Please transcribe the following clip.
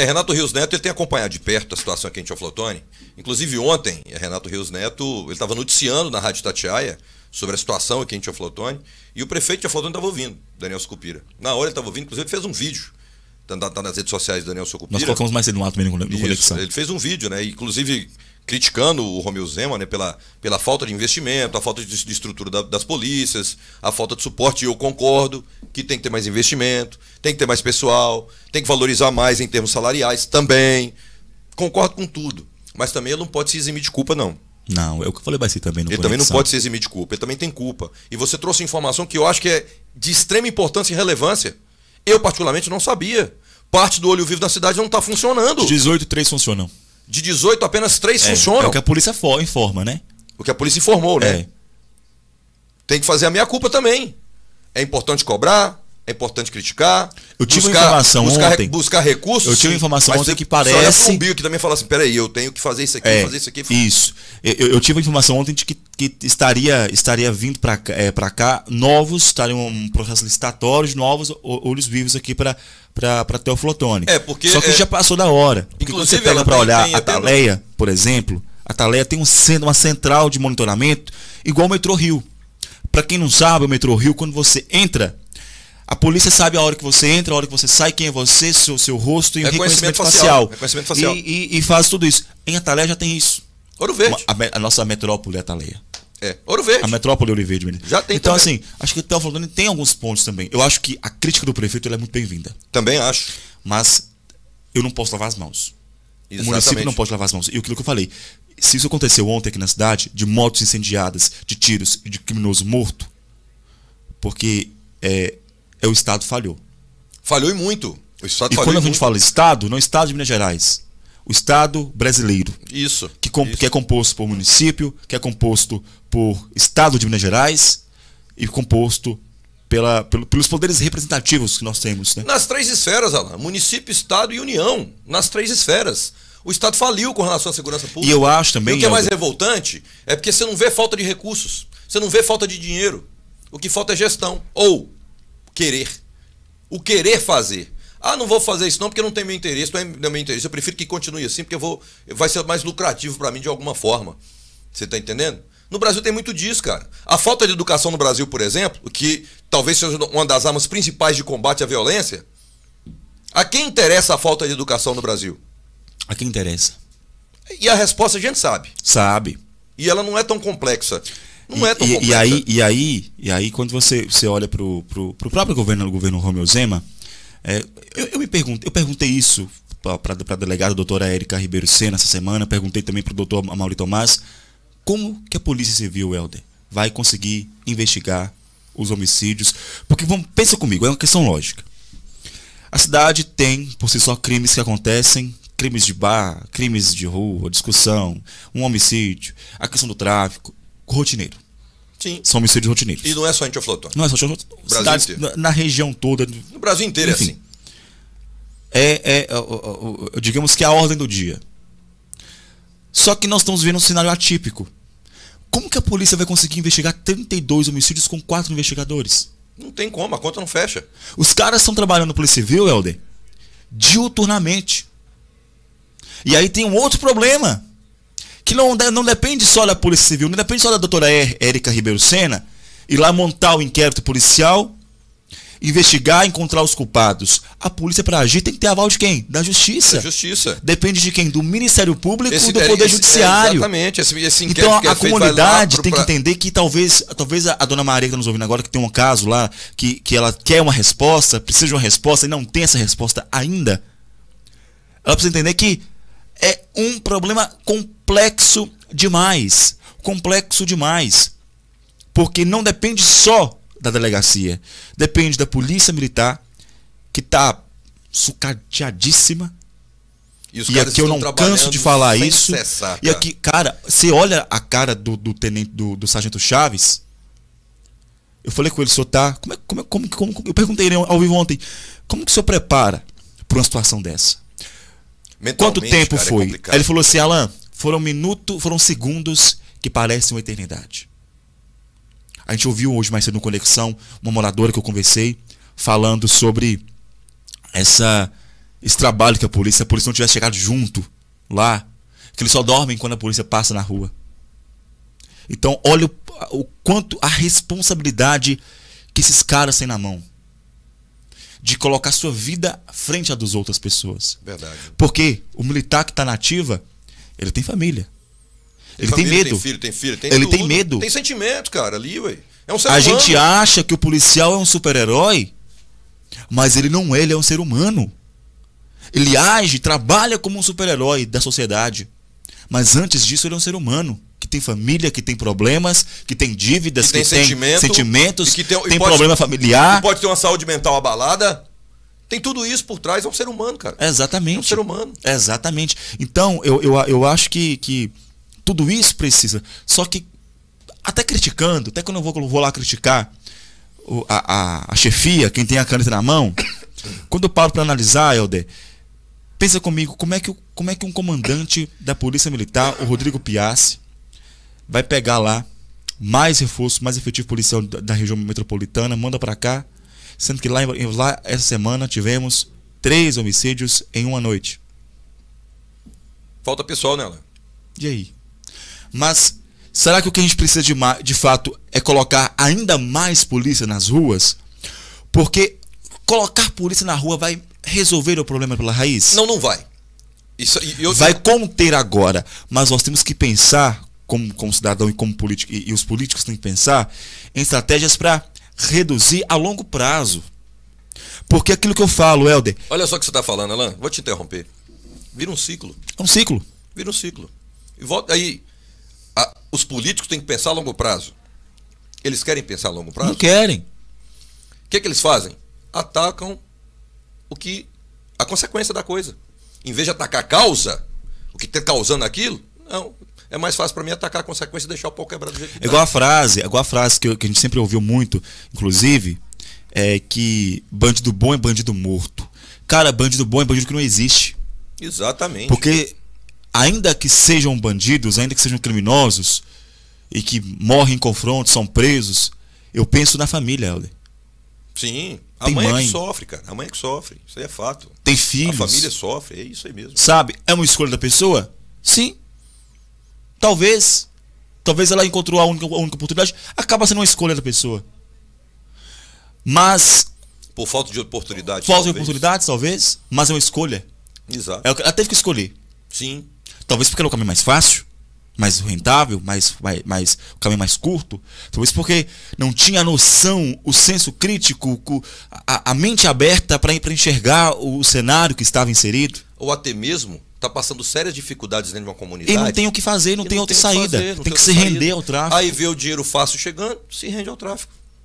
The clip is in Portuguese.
É, Renato Rios Neto ele tem acompanhado de perto a situação aqui em Tioflotone. Inclusive ontem, Renato Rios Neto ele estava noticiando na Rádio Tatiaia sobre a situação aqui em Tioflotone e o prefeito de Tioflotone estava ouvindo, Daniel Sucupira. Na hora ele estava ouvindo, inclusive fez um vídeo Está tá, tá, nas redes sociais do Daniel Sucupira. Nós colocamos mais cedo no ato mesmo no Isso, Conexão. Ele fez um vídeo, né? Inclusive criticando o Romeu Zema né, pela, pela falta de investimento, a falta de, de estrutura da, das polícias, a falta de suporte. E eu concordo que tem que ter mais investimento, tem que ter mais pessoal, tem que valorizar mais em termos salariais também. Concordo com tudo. Mas também ele não pode se eximir de culpa, não. Não, é o que eu falei Baci também. No ele também não pode se eximir de culpa, ele também tem culpa. E você trouxe informação que eu acho que é de extrema importância e relevância. Eu, particularmente, não sabia. Parte do olho vivo da cidade não está funcionando. 18 3 funcionam. De 18, apenas 3 é, funcionam. É o que a polícia informa, né? O que a polícia informou, né? É. Tem que fazer a minha culpa também. É importante cobrar, é importante criticar. Eu tive buscar, informação buscar, ontem. Buscar recursos. Eu tive sim, informação ontem que parece. Um bio que também fala assim: peraí, eu tenho que fazer isso aqui, é, fazer isso aqui. Isso. Eu, eu tive informação ontem de que, que estaria, estaria vindo para é, pra cá novos, estaria um processo licitatório de novos olhos vivos aqui para para Teoflotone. É, porque. Só que é, já passou da hora. Porque quando você pega para olhar tem, a Taleia, por exemplo, a Taleia tem um, uma central de monitoramento igual o Metrô Rio. Para quem não sabe, o Metrô Rio, quando você entra a polícia sabe a hora que você entra, a hora que você sai, quem é você, seu, seu rosto e o reconhecimento, facial. reconhecimento facial. E, e, e, faz tudo isso. Em Ataleia já tem isso. Ouro Verde. A, a nossa metrópole é Ataleia. É, Ouro Verde. A metrópole é Ouro Verde. Já tem Então, também. assim, acho que o Theo Floriano tem alguns pontos também. Eu acho que a crítica do prefeito é muito bem-vinda. Também acho. Mas eu não posso lavar as mãos. Exatamente. O município não pode lavar as mãos. E aquilo que eu falei, se isso aconteceu ontem aqui na cidade, de motos incendiadas, de tiros e de criminoso morto, porque é, é o Estado falhou. Falhou e muito. O Estado e quando a gente muito. fala Estado, não é Estado de Minas Gerais. O Estado brasileiro. Isso que, isso. que é composto por município, que é composto por Estado de Minas Gerais e composto pela, pelo, pelos poderes representativos que nós temos. Né? Nas três esferas, Alain. Município, Estado e União. Nas três esferas. O Estado faliu com relação à segurança pública. E eu acho também. E o que é mais revoltante é porque você não vê falta de recursos. Você não vê falta de dinheiro. O que falta é gestão. Ou querer. O querer fazer. Ah, não vou fazer isso não porque não tem meu interesse, não é meu interesse. Eu prefiro que continue assim porque eu vou, vai ser mais lucrativo para mim de alguma forma. Você está entendendo? No Brasil tem muito disso, cara. A falta de educação no Brasil, por exemplo, que talvez seja uma das armas principais de combate à violência, a quem interessa a falta de educação no Brasil? A quem interessa? E a resposta a gente sabe. Sabe. E ela não é tão complexa. Não e, é tão e, e, aí, é. e aí, e aí, quando você, você olha pro pro próprio governo, o governo Romeu Zema, é, eu, eu, me pergunto, eu perguntei isso para para delegada doutora Érica Ribeiro Sena essa semana, perguntei também pro doutor Mauro Tomás, como que a Polícia Civil, Helder, vai conseguir investigar os homicídios? Porque, vamos, pensa comigo, é uma questão lógica. A cidade tem, por si só, crimes que acontecem, crimes de bar, crimes de rua, discussão, um homicídio, a questão do tráfico rotineiro. Sim. São homicídios rotineiros. E não é só em Tioflotão. Não é só em Tioflotão. Brasil inteiro. na, região toda. No Brasil inteiro é enfim, é assim. É, é, é, digamos que é a ordem do dia. Só que nós estamos vendo um cenário atípico. Como que a polícia vai conseguir investigar 32 homicídios com quatro investigadores? Não tem como, a conta não fecha. Os caras estão trabalhando na Polícia Civil, Helder, diuturnamente. E aí tem um outro problema que não, não depende só da Polícia Civil, não depende só da doutora Érica Ribeiro Senna ir lá montar o inquérito policial, investigar, encontrar os culpados. A polícia para agir tem que ter aval de quem? Da justiça. Da justiça. Depende de quem? Do Ministério Público esse, do é, Poder esse, é, Judiciário. É, exatamente. Esse, esse então é a, a comunidade tem que entender que talvez, talvez a, a dona Maria que está nos ouvindo agora, que tem um caso lá, que, que ela quer uma resposta, precisa de uma resposta e não tem essa resposta ainda. Ela precisa entender que é um problema complexo demais. Complexo demais. Porque não depende só da delegacia. Depende da polícia militar, que está sucateadíssima. E, os e aqui eu não canso de falar isso. Cessar, e aqui, cara, você olha a cara do, do tenente, do, do sargento Chaves. Eu falei com ele, senhor tá. É, como, é, como, como, como, eu perguntei ao vivo ontem, como que o senhor prepara para uma situação dessa? Quanto é tempo cara, foi? É Ele falou assim, Alan, foram minutos, foram segundos que parecem uma eternidade. A gente ouviu hoje mais cedo no Conexão uma moradora que eu conversei falando sobre essa, esse trabalho que a polícia, a polícia não tivesse chegado junto lá, que eles só dormem quando a polícia passa na rua. Então, olha o, o quanto a responsabilidade que esses caras têm na mão de colocar sua vida frente à das outras pessoas. Verdade. Porque o militar que está na ativa, ele tem família. Tem ele família, tem medo. Tem filho, tem filho, tem Ele tudo. tem medo. Tem sentimento, cara, ali, ué. É um ser A humano. gente acha que o policial é um super-herói, mas ele não é, ele é um ser humano. Ele age, trabalha como um super-herói da sociedade. Mas antes disso, ele é um ser humano que tem família, que tem problemas, que tem dívidas, que tem, sentimento, tem sentimentos, que tem, tem pode, problema familiar. Pode ter uma saúde mental abalada. Tem tudo isso por trás, é um ser humano, cara. Exatamente. É um ser humano. Exatamente. Então, eu, eu, eu acho que, que tudo isso precisa. Só que, até criticando, até quando eu vou, vou lá criticar a, a, a chefia, quem tem a caneta na mão, quando eu paro para analisar, Helder, pensa comigo, como é, que, como é que um comandante da Polícia Militar, o Rodrigo Piassi, vai pegar lá mais reforço, mais efetivo policial da, região metropolitana, manda para cá, sendo que lá, lá essa semana tivemos três homicídios em uma noite. Falta pessoal nela. E aí? Mas será que o que a gente precisa de, de fato é colocar ainda mais polícia nas ruas? Porque colocar polícia na rua vai resolver o problema pela raiz? Não, não vai. Isso, eu... Vai conter agora, mas nós temos que pensar como, como cidadão e como político, e, e os políticos têm que pensar em estratégias para reduzir a longo prazo. Porque aquilo que eu falo, Helder. Olha só o que você está falando, Alain. Vou te interromper. Vira um ciclo. É um ciclo. Vira um ciclo. E volta aí. A, os políticos têm que pensar a longo prazo. Eles querem pensar a longo prazo? Não querem. O que, é que eles fazem? Atacam o que. a consequência da coisa. Em vez de atacar a causa, o que está causando aquilo, não é mais fácil para mim atacar a consequência e deixar o pau quebrado do jeito que é igual a frase, é igual a frase que, eu, que a gente sempre ouviu muito, inclusive, é que bandido bom é bandido morto. Cara, bandido bom é bandido que não existe. Exatamente. Porque ainda que sejam bandidos, ainda que sejam criminosos e que morrem em confronto, são presos, eu penso na família, Helder. Sim. A Tem mãe, mãe. É que sofre, cara. A mãe é que sofre. Isso aí é fato. Tem filhos. A família sofre, é isso aí mesmo. Sabe? É uma escolha da pessoa? Sim. Talvez, talvez ela encontrou a única, a única oportunidade, acaba sendo uma escolha da pessoa. Mas. Por falta de oportunidade. Falta talvez. de oportunidades, talvez, mas é uma escolha. Exato. É ela teve que escolher. Sim. Talvez porque era o caminho mais fácil, mais rentável, mais, mais, mais o caminho mais curto. Talvez porque não tinha a noção, o senso crítico, a, a mente aberta para enxergar o cenário que estava inserido. Ou até mesmo está passando sérias dificuldades dentro de uma comunidade. E não tem o que fazer, não tem outra saída. Fazer, tem, tem que se saída. render ao tráfico. Aí vê o dinheiro fácil chegando, se rende ao tráfico.